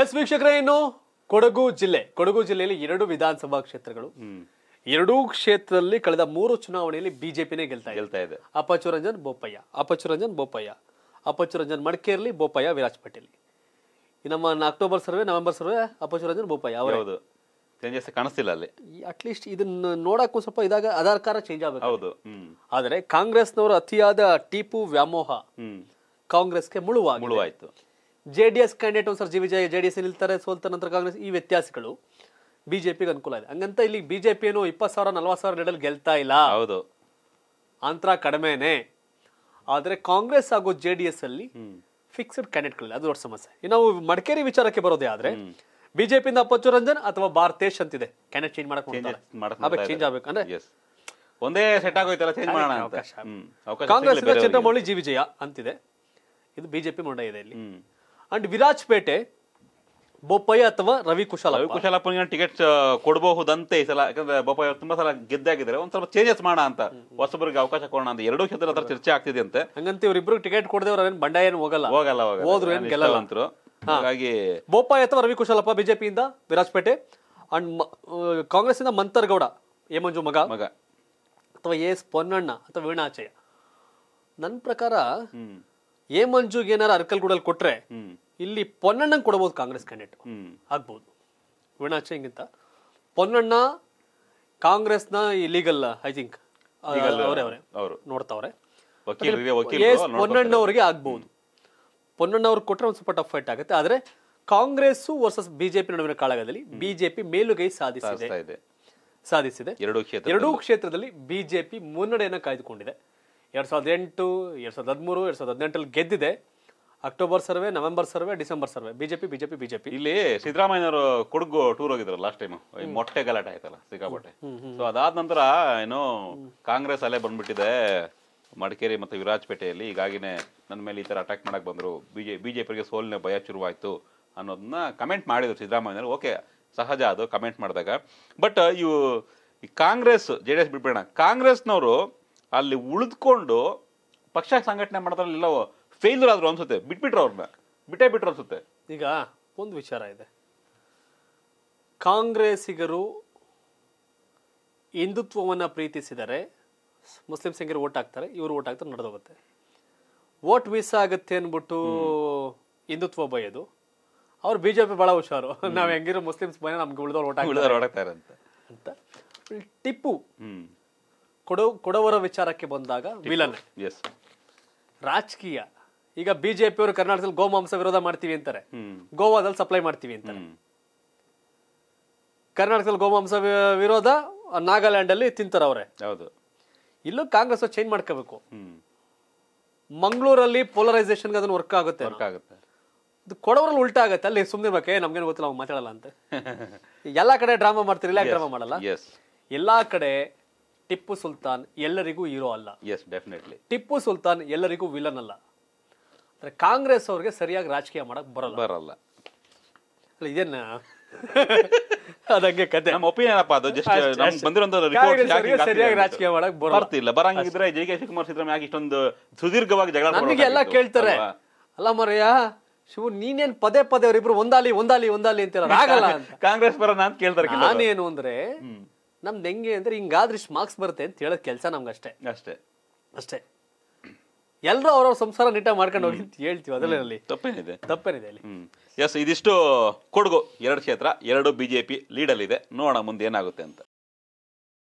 S ವೀಕ್ಷಕರೇ ಇನ್ನು ಕೊಡಗು ಜಿಲ್ಲೆ ಕೊಡಗು ಜಿಲ್ಲೆಯಲ್ಲಿ ಎರಡು ವಿಧಾನಸಭಾ ಕ್ಷೇತ್ರಗಳು ಎರಡೂ ಕ್ಷೇತ್ರದಲ್ಲಿ ಕಳೆದ ಮೂರು ಚುನಾವಣೆಯಲ್ಲಿ ಬಿಜೆಪಿನೇ ಗೆಲ್ತಾ ಗೆಲ್ತಾ ಇದೆ ಅಪಚುರಂಜನ್ ಬೋಪಯ್ಯ ಅಪಚುರಂಜನ್ ಬೋಪಯ್ಯ ಅಪಚುರಂಜನ್ ಮಡಿಕೇರ್ಲಿ ಬೋಪಯ್ಯ ವಿರಾಜ್ ಪಟೇಲ್ ನಮ್ಮ October survey November survey Appachu Ranjan Bopaiah ಅವರು ಚೇಂಜಸ್ ಕಾಣಿಸ್ತಿಲ್ಲ ಅಲ್ಲಿ ಅಟ್ಲೀಸ್ಟ್ ಇದನ್ನ ನೋಡಕ್ಕೂ ಸ್ವಲ್ಪ ಇದಾಗ ಆಧಾರ್ ಕಾರ್ಡ್ ಚೇಂಜ್ ಆಗಬೇಕು ಹೌದು ಆದರೆ ಕಾಂಗ್ರೆಸ್ನವರು ಅತಿಯಾದ ಟೀಪು ವ್ಯಾಮೋಹ ಕಾಂಗ್ರೆಸ್ಗೆ ಮುಳುವ ಮುಳುವಾಯ್ತು ಜೆ ಡಿ ಎಸ್ ಕ್ಯಾಂಡಿಡೇಟ್ ಒಂದ್ಸರ್ ಸರ್ ಜಿ ವಿಜಯ ಜೆ ಡಿ ಎಸ್ ನಿಲ್ತಾರೆ ಸೋಲ್ತ ನಂತರ ಕಾಂಗ್ರೆಸ್ ಈ ವ್ಯತ್ಯಾಸಗಳು ಬಿಜೆಪಿಗೆ ಅನುಕೂಲ ಇದೆ ಹಂಗಂತ ಇಲ್ಲಿ ಬಿಜೆಪಿ ಏನು ಇಪ್ಪತ್ತು ಸಾವಿರ ನಲ್ವತ್ತು ಸಾವಿರ ನೆಡಲ್ ಗೆಲ್ತಾ ಇಲ್ಲ ಹೌದು ಅಂತರ ಕಡಿಮೆನೆ ಆದ್ರೆ ಕಾಂಗ್ರೆಸ್ ಹಾಗೂ ಜೆ ಡಿ ಎಸ್ ಅಲ್ಲಿ ಫಿಕ್ಸ್ಡ್ ಕ್ಯಾಂಡಿಡೇಟ್ಗಳಿಲ್ಲ ಅದು ದೊಡ್ಡ ಸಮಸ್ಯೆ ಇನ್ನು ನಾವು ಮಡಿಕೇರಿ ವಿಚಾರಕ್ಕೆ ಬರೋದೇ ಆದರೆ ಬಿಜೆಪಿಯಿಂದ ಅಪ್ಪಚ್ಚು ರಂಜನ್ ಅಥವಾ ಭಾರತೇಶ್ ಅಂತ ಇದೆ ಕ್ಯಾಂಡಿಡೇಟ್ ಚೇಂಜ್ ಮಾಡಕ್ ಆಗ್ಬೇಕು ಚೇಂಜ್ ಆಗ್ಬೇಕು ಅಂದ್ರೆ ಒಂದೇ ಸೆಟ್ ಆಗೋಯ್ತಲ್ಲ ಚೇಂಜ್ ಮಾಡೋಣ ಕಾಂಗ್ರೆಸ್ ಚಂದ್ರಮೌಳಿ ಜಿ ವಿಜಯ ಅಂತಿದೆ ಇದು ಬಿಜೆಪಿ ಮುಂಡ ಇದೆ ಇಲ್ಲಿ ಅಂಡ್ ವಿರಾಜ್ಪೇಟೆ ಬೊಪ್ಪಯ್ಯ ಅಥವಾ ರವಿ ಕುಶಲ ರವಿ ಕುಶಲಪ್ಪನಿಗೆ ಟಿಕೆಟ್ ಕೊಡಬಹುದಂತೆ ಈ ಸಲ ಯಾಕಂದ್ರೆ ಬೊಪ್ಪಯ್ಯ ತುಂಬಾ ಸಲ ಗೆದ್ದಾಗಿದ್ರೆ ಒಂದ್ ಸ್ವಲ್ಪ ಚೇಂಜಸ್ ಮಾಡೋಣ ಅಂತ ಹೊಸಬರಿಗೆ ಅವಕಾಶ ಕೊಡೋಣ ಅಂತ ಎರಡು ಕ್ಷೇತ್ರ ಹತ್ರ ಚರ್ಚೆ ಆಗ್ತಿದೆ ಅಂತೆ ಹಂಗಂತ ಇಬ್ರು ಟಿಕೆಟ್ ಕೊಡದೆ ಏನ್ ಬಂಡಾಯ ಏನ್ ಹೋಗಲ್ಲ ಹೋಗಲ್ಲ ಹೋದ್ರು ಏನ್ ಗೆಲ್ಲಲ್ಲ ಅಂತರು ಹಾಗಾಗಿ ಬೊಪ್ಪಾಯಿ ಅಥವಾ ರವಿ ಕುಶಲಪ್ಪ ಬಿಜೆಪಿಯಿಂದ ಪೇಟೆ ಅಂಡ್ ಕಾಂಗ್ರೆಸ್ ಇಂದ ಮಂತರ್ಗೌಡ ಹೇಮಂಜು ಮಗ ಮಗ ಅಥವಾ ಎ ಎಸ್ ಪೊನ್ನಣ್ಣ ಅಥವಾ ವೀಣಾಚಯ ನನ್ನ ಪ್ರಕಾರ ಏ ಏನಾರ ಅರ್ಕಲ್ ಗುಡಲ್ ಕೊಟ್ರೆ ಇಲ್ಲಿ ಪೊನ್ನಣ್ಣ ಕೊಡಬಹುದು ಕಾಂಗ್ರೆಸ್ ಕ್ಯಾಂಡಿಡೇಟ್ ಆಗ್ಬಹುದು ವೀಣಾಚ್ ಹಿಂಗಿಂತ ಪೊನ್ನಣ್ಣ ನ ಇಲೀಗಲ್ ಐ ಥಿಂಕ್ ನೋಡ್ತಾವ್ರೆ ಪೊನ್ನಣ್ಣ ಅವರಿಗೆ ಆಗ್ಬಹುದು ಪೊನ್ನಣ್ಣ ಅವ್ರಿಗೆ ಕೊಟ್ಟರೆ ಒಂದು ಸ್ವಲ್ಪ ಟಫ್ ಫೈಟ್ ಆಗುತ್ತೆ ಆದ್ರೆ ಕಾಂಗ್ರೆಸ್ ವರ್ಸಸ್ ಬಿಜೆಪಿ ನಡುವಿನ ಕಾಳಗದಲ್ಲಿ ಬಿಜೆಪಿ ಮೇಲುಗೈ ಸಾಧಿಸಿದೆ ಸಾಧಿಸಿದೆ ಎರಡೂ ಕ್ಷೇತ್ರದಲ್ಲಿ ಬಿಜೆಪಿ ಮುನ್ನಡೆಯನ್ನು ಕಾಯ್ದುಕೊಂಡಿದೆ ಎರಡ್ ಸಾವಿರದ ಎಂಟು ಎರಡ್ ಸಾವಿರದ ಹದಿಮೂರು ಎರಡ್ ಸಾವಿರದ ಹದಿನೆಂಟಲ್ಲಿ ಗೆದ್ದಿದೆ October survey November survey December survey BJP BJP BJP ಇಲ್ಲಿ ಸಿದ್ದರಾಮಯ್ಯನವರು ಕೊಡಗು ಟೂರ್ ಹೋಗಿದ್ರು ಲಾಸ್ಟ್ ಟೈಮ್ ಮೊಟ್ಟೆ ಗಲಾಟೆ ಆಯ್ತಲ್ಲ ಸಿಕ್ಕಾಪಟ್ಟೆ ಸೊ ಅದಾದ ನಂತರ ಏನು ಕಾಂಗ್ರೆಸ್ ಅಲೆ ಬಂದ್ಬಿಟ್ಟಿದೆ ಮಡಿಕೇರಿ ಮತ್ತು ವಿರಾಜಪೇಟೆಯಲ್ಲಿ ಈಗಾಗಿನೇ ನನ್ನ ಮೇಲೆ ಈ ಥರ ಅಟ್ಯಾಕ್ ಮಾಡಕ್ಕೆ ಬಂದರು ಬಿಜೆ ಬಿಜೆಪಿಗೆ ಸೋಲಿನ ಭಯ ಶುರುವಾಯಿತು ಅನ್ನೋದನ್ನ ಕಮೆಂಟ್ ಮಾಡಿದರು ಸಿದ್ದರಾಮಯ್ಯನವರು ಓಕೆ ಸಹಜ ಅದು ಕಮೆಂಟ್ ಮಾಡಿದಾಗ ಬಟ್ ಇವು ಕಾಂಗ್ರೆಸ್ ಜೆ ಡಿ ಎಸ್ ಬಿಡ್ಬೇಡ ಕಾಂಗ್ರೆಸ್ನವರು ಅಲ್ಲಿ ಉಳಿದುಕೊಂಡು ಪಕ್ಷ ಸಂಘಟನೆ ಮಾಡೋದ್ರಲ್ಲಿ ಎಲ್ಲೋ ಫೇಲ್ಯೂರ್ ಆದ್ರು ಅನ್ಸುತ್ತೆ ಬಿಟ್ಬಿಟ್ರು ಅವ್ರನ್ನ ಬಿಟ್ಟೇ ಬಿಟ್ರು ಅನ್ಸುತ್ತೆ ಈಗ ಒಂದು ವಿಚಾರ ಇದೆ ಕಾಂಗ್ರೆಸ್ಸಿಗರು ಹಿಂದುತ್ವವನ್ನು ಪ್ರೀತಿಸಿದರೆ ಮುಸ್ಲಿಮ್ಸ್ ಸಂಘರು ಓಟ್ ಹಾಕ್ತಾರೆ ಇವರು ಓಟ್ ಹಾಕ್ತಾರೆ ನಡೆದೋಗುತ್ತೆ ಓಟ್ ಮಿಸ್ ಆಗುತ್ತೆ ಅಂದ್ಬಿಟ್ಟು ಹಿಂದುತ್ವ ಬಯದು ಅವ್ರು ಬಿ ಜೆ ಪಿ ಭಾಳ ಹುಷಾರು ನಾವು ಹೆಂಗಿರೋ ಮುಸ್ಲಿಮ್ಸ್ ಬಯ ನಮ್ಗೆ ಉಳಿದವ್ರು ಓಟ್ ಹಾಕ್ತಾರೆ ಅಂತ ಅಂತ ಟಿಪ್ಪು ಕೊಡೋ ಕೊಡವರ ವಿಚಾರಕ್ಕೆ ಬಂದಾಗ ವಿಲನ್ ರಾಜಕೀಯ ಈಗ ಬಿಜೆಪಿ ಅವರು ಕರ್ನಾಟಕದಲ್ಲಿ ಗೋಮಾಂಸ ವಿರೋಧ ಮಾಡ್ತೀವಿ ಅಂತಾರೆ ಗೋವಾದಲ್ಲಿ ಸಪ್ಲೈ ಮಾಡ್ತೀವಿ ಅಂತಾರೆ ಕರ್ನಾಟಕದಲ್ಲಿ ಗೋಮಾಂಸ ವಿರೋಧ ನಾಗಾಲ್ಯಾಂಡ್ ಅಲ್ಲಿ ತಿಂತಾರೆ ಅವರೇ ಹೌದು ಇಲ್ಲೂ ಕಾಂಗ್ರೆಸ್ ಚೇಂಜ್ ಮಾಡ್ಕೋಬೇಕು ಮಂಗಳೂರಲ್ಲಿ ಪೋಲರೈಸೇಷನ್ಗೆ ಅದನ್ನು ವರ್ಕ್ ಆಗುತ್ತೆ ವರ್ಕ್ ಆಗುತ್ತೆ ಇದು ಕೊಡೋರಲ್ಲಿ ಉಲ್ಟಾ ಆಗುತ್ತೆ ಅಲ್ಲಿ ಸುಮ್ಮನೆ ಬೇಕೇ ನಮ್ಗೇನು ಗೊತ್ತಿಲ್ಲ ನಾವು ಮಾತಾಡಲ್ಲ ಅಂತ ಎಲ್ಲಾ ಕಡೆ ಡ್ರಾಮಾ ಮಾಡ್ತೀರಿ ಇಲ್ಲ ಡ್ರಾಮಾ ಮಾಡಲ್ಲ ಎಲ್ಲಾ ಕಡೆ ಟಿಪ್ಪು ಸುಲ್ತಾನ್ ಎಲ್ಲರಿಗೂ ಹೀರೋ ಅಲ್ಲ ಎಸ್ ಡೆಫಿನೆಟ್ಲಿ ಟಿಪ್ಪು ಸುಲ್ತಾನ್ ಎಲ್ಲರಿಗೂ ವಿಲನ್ ಅಲ್ಲ ಅಂದರೆ ಕಾಂಗ್ರೆಸ್ ಅವ್ರಿಗೆ ಸರಿಯಾಗಿ ರಾಜಕೀಯ ಮಾಡಕ್ಕೆ ಬರಲ್ಲ ಬರಲ್ಲ ಅಲ್ಲ ಇದನ್ನ ಅದಕ್ಕೆ ಕತೆ ನಮ್ಮ ಒಪಿನಿಯನ್ ಅಪ್ಪ ಅದು ಜಸ್ಟ್ ನಮ್ಗೆ ಬಂದಿರೋಂಥ ರಿಪೋರ್ಟ್ ಸರಿಯಾಗಿ ರಾಜಕೀಯ ಮಾಡಕ್ ಬರ್ತಿಲ್ಲ ಬರಂಗಿದ್ರೆ ಜೆ ಕೆ ಶಿವಕುಮಾರ್ ಸಿದ್ದರಾಮಯ್ಯ ಯಾಕೆ ಇಷ್ಟೊಂದು ಸುದೀರ್ಘವಾಗಿ ಜಗಳ ನಮಗೆ ಎಲ್ಲ ಕೇಳ್ತಾರೆ ಅಲ್ಲ ಮರೆಯ ಶಿವ ನೀನೇನ್ ಪದೇ ಪದೇ ಅವರಿಬ್ರು ಒಂದಾಲಿ ಒಂದಾಲಿ ಒಂದಾಲಿ ಅಂತ ಆಗಲ್ಲ ಕಾಂಗ್ರೆಸ್ ಪರ ನಾನು ಕೇಳ್ತಾರೆ ನಾನೇನು ಅಂದ್ರೆ ನಮ್ದು ಹೆಂಗೆ ಅಂದ್ರೆ ಹಿಂಗಾದ್ರೆ ಇಷ್ಟು ಮಾರ್ಕ್ಸ್ ಬರುತ್ತೆ ಅಂತ ಹೇಳೋ ಕೆಲಸ ನಮ್ಗೆ ಅಷ್ಟೇ ಅಷ್ಟೇ ಅಷ್ಟೇ ಎಲ್ಲರೂ ಅವ್ರವ್ರ ಸಂಸಾರ ನೀಟಾಗಿ ಮಾಡ್ಕೊಂಡು ಹೋಗಿ ಅಂತ ಹೇಳ್ತೀವಿ ಅದರಲ್ಲಿ ತಪ್ಪೇನಿದೆ ತಪ್ಪೇನಿದೆ ಅಲ್ಲಿ ಎಸ್ ಇದಿಷ್ಟು ಕೊಡಗು ಎರಡು ಕ್ಷೇತ್ರ ಎರಡು ಬಿಜೆಪಿ ಲೀಡಲ್ಲಿದೆ ನೋಡೋಣ ಮುಂದೆ ಏನಾಗುತ್ತೆ ಅಂತ